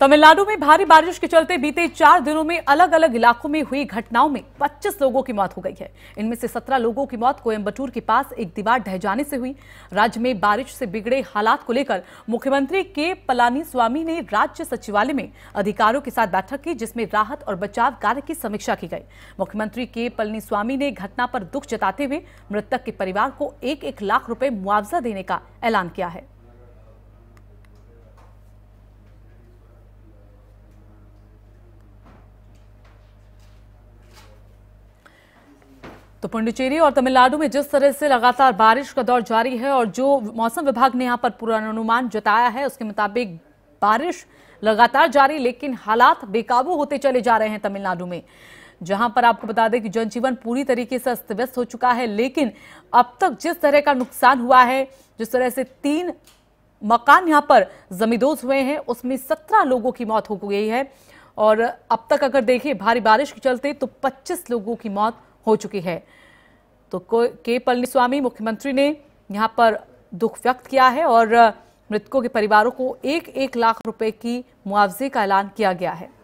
तमिलनाडु में भारी बारिश के चलते बीते चार दिनों में अलग अलग इलाकों में हुई घटनाओं में 25 लोगों की मौत हो गई है इनमें से 17 लोगों की मौत कोयम्बटूर के पास एक दीवार ढह जाने से हुई राज्य में बारिश से बिगड़े हालात को लेकर मुख्यमंत्री के पलानी स्वामी ने राज्य सचिवालय में अधिकारियों के साथ बैठक की जिसमें राहत और बचाव कार्य की समीक्षा की गई मुख्यमंत्री के पलनी स्वामी ने घटना पर दुख जताते हुए मृतक के परिवार को एक एक लाख रुपए मुआवजा देने का ऐलान किया है तो पुंडुचेरी और तमिलनाडु में जिस तरह से लगातार बारिश का दौर जारी है और जो मौसम विभाग ने यहाँ पर पूर्वानुमान जताया है उसके मुताबिक बारिश लगातार जारी लेकिन हालात बेकाबू होते चले जा रहे हैं तमिलनाडु में जहां पर आपको बता दें कि जनजीवन पूरी तरीके से अस्त व्यस्त हो चुका है लेकिन अब तक जिस तरह का नुकसान हुआ है जिस तरह से तीन मकान यहाँ पर जमींदोज हुए हैं उसमें सत्रह लोगों की मौत हो गई है और अब तक अगर देखिए भारी बारिश के चलते तो पच्चीस लोगों की मौत हो चुकी है तो के पलनीस्वामी मुख्यमंत्री ने यहाँ पर दुख व्यक्त किया है और मृतकों के परिवारों को एक एक लाख रुपए की मुआवजे का ऐलान किया गया है